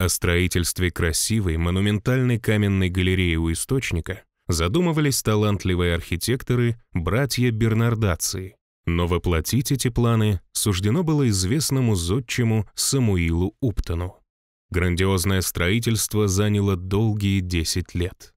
О строительстве красивой монументальной каменной галереи у источника задумывались талантливые архитекторы, братья Бернардации, но воплотить эти планы суждено было известному зодчему Самуилу Уптону. Грандиозное строительство заняло долгие 10 лет.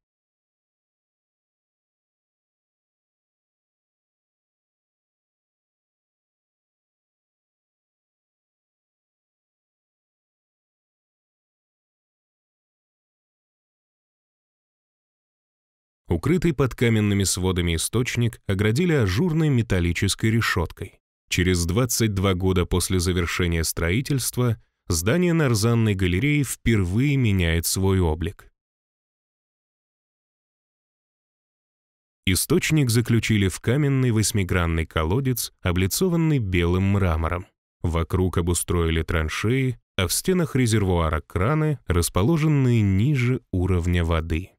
Укрытый под каменными сводами источник оградили ажурной металлической решеткой. Через 22 года после завершения строительства здание Нарзанной галереи впервые меняет свой облик. Источник заключили в каменный восьмигранный колодец, облицованный белым мрамором. Вокруг обустроили траншеи, а в стенах резервуара краны, расположенные ниже уровня воды.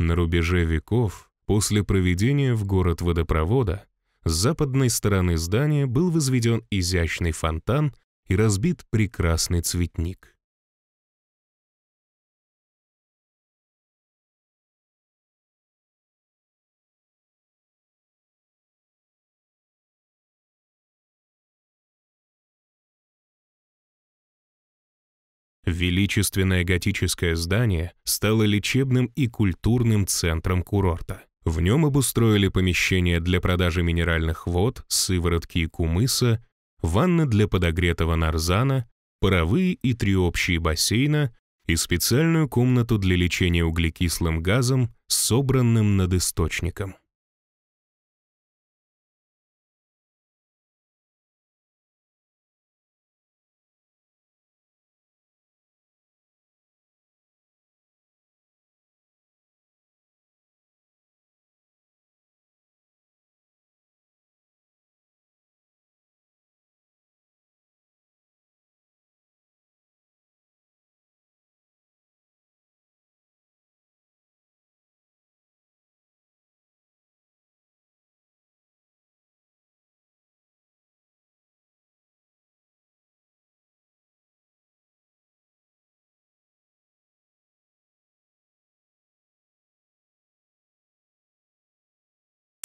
На рубеже веков, после проведения в город водопровода, с западной стороны здания был возведен изящный фонтан и разбит прекрасный цветник. Величественное готическое здание стало лечебным и культурным центром курорта. В нем обустроили помещения для продажи минеральных вод, сыворотки и кумыса, ванны для подогретого нарзана, паровые и триобщие бассейна и специальную комнату для лечения углекислым газом, собранным над источником.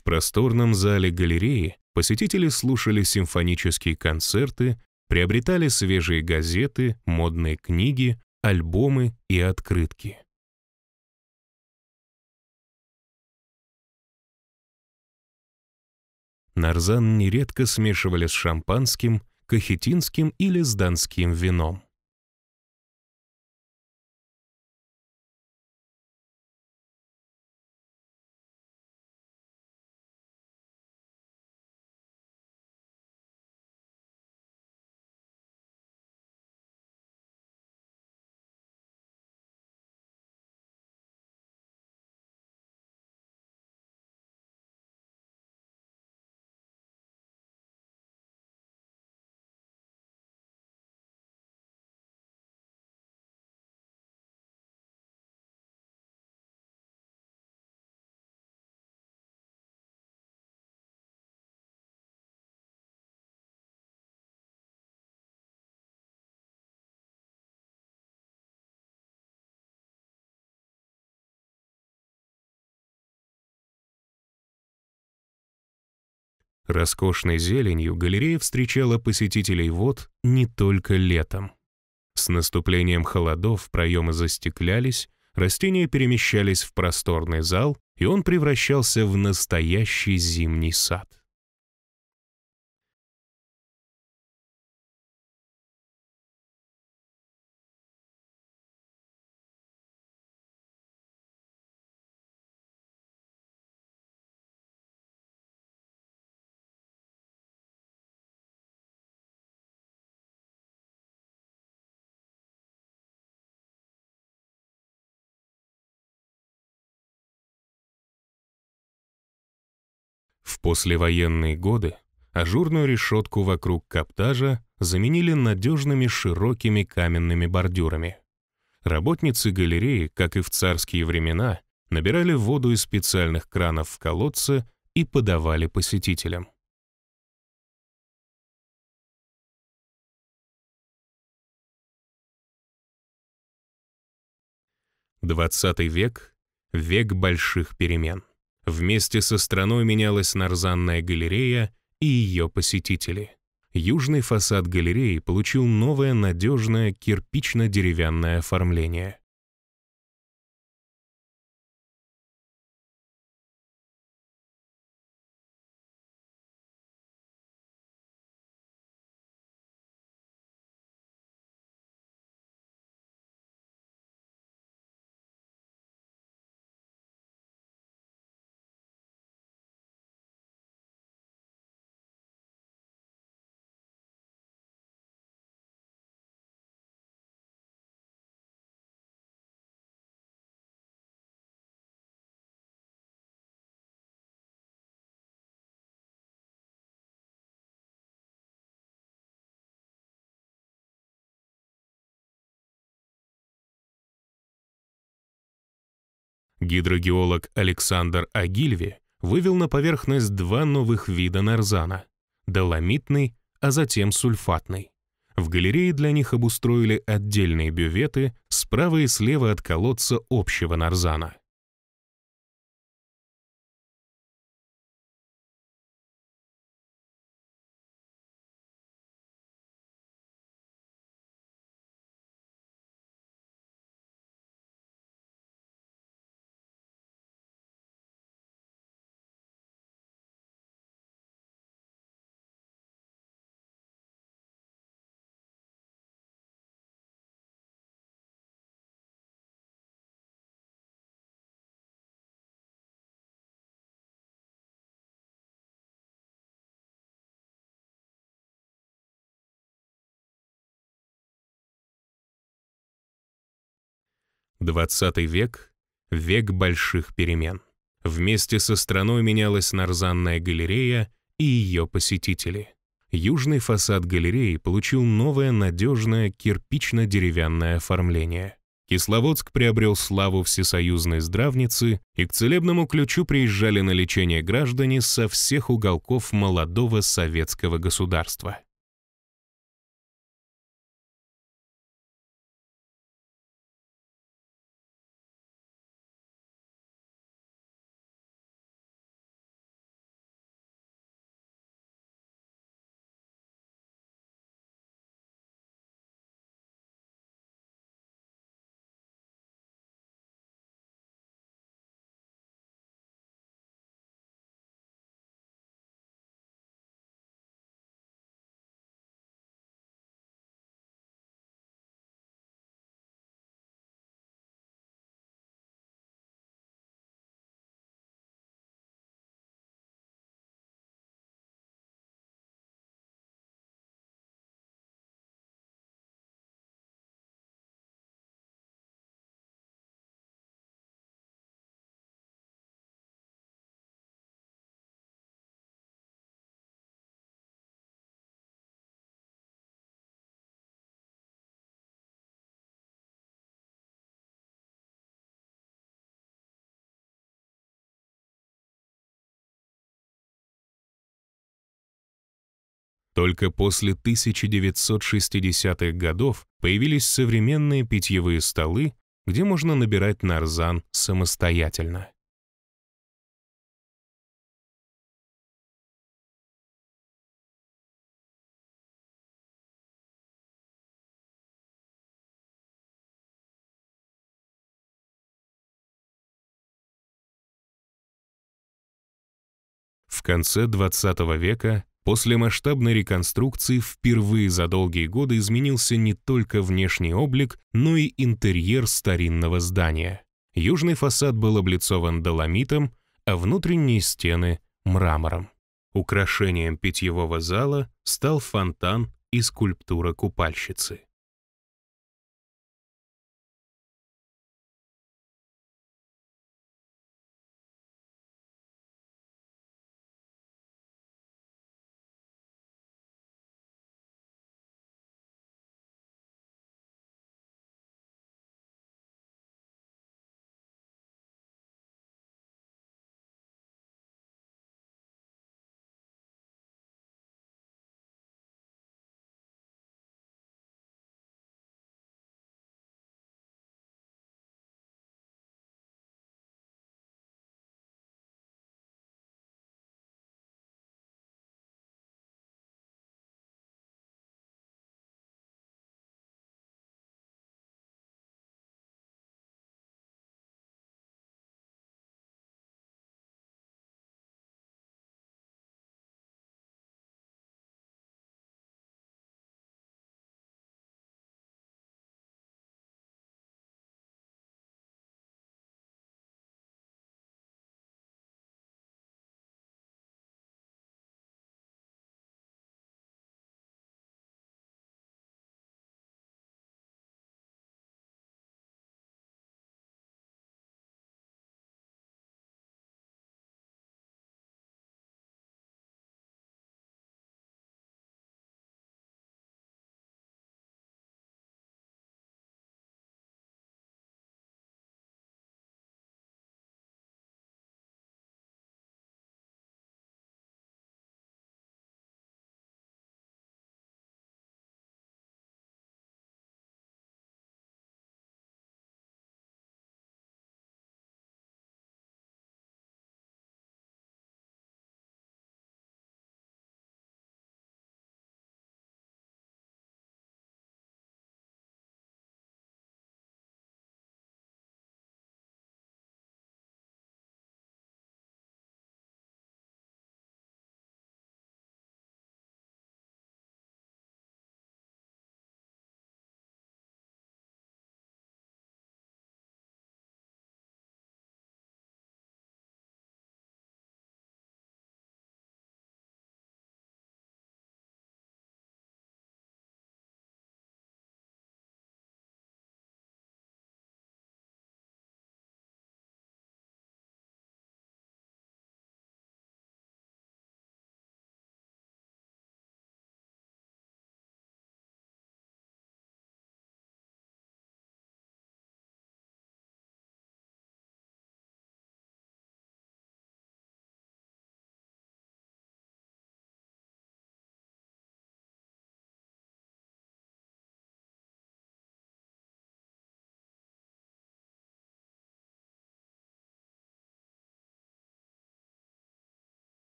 В просторном зале галереи посетители слушали симфонические концерты, приобретали свежие газеты, модные книги, альбомы и открытки. Нарзан нередко смешивали с шампанским, кахетинским или с донским вином. Роскошной зеленью галерея встречала посетителей вод не только летом. С наступлением холодов проемы застеклялись, растения перемещались в просторный зал, и он превращался в настоящий зимний сад. В послевоенные годы ажурную решетку вокруг каптажа заменили надежными широкими каменными бордюрами. Работницы галереи, как и в царские времена, набирали воду из специальных кранов в колодце и подавали посетителям. XX век — век больших перемен. Вместе со страной менялась нарзанная галерея и ее посетители. Южный фасад галереи получил новое надежное кирпично-деревянное оформление. Гидрогеолог Александр Агильви вывел на поверхность два новых вида нарзана – доломитный, а затем сульфатный. В галерее для них обустроили отдельные бюветы справа и слева от колодца общего нарзана. Двадцатый век — век больших перемен. Вместе со страной менялась Нарзанная галерея и ее посетители. Южный фасад галереи получил новое надежное кирпично-деревянное оформление. Кисловодск приобрел славу всесоюзной здравницы, и к целебному ключу приезжали на лечение граждане со всех уголков молодого советского государства. Только после 1960-х годов появились современные питьевые столы, где можно набирать нарзан самостоятельно. В конце XX века После масштабной реконструкции впервые за долгие годы изменился не только внешний облик, но и интерьер старинного здания. Южный фасад был облицован доломитом, а внутренние стены — мрамором. Украшением питьевого зала стал фонтан и скульптура купальщицы.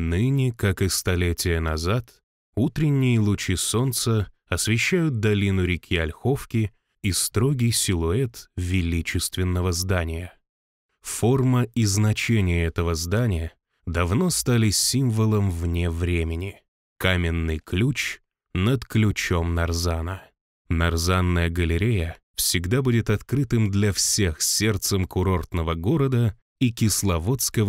Ныне, как и столетия назад, утренние лучи солнца освещают долину реки Ольховки и строгий силуэт величественного здания. Форма и значение этого здания давно стали символом вне времени. Каменный ключ над ключом Нарзана. Нарзанная галерея всегда будет открытым для всех сердцем курортного города и Кисловодского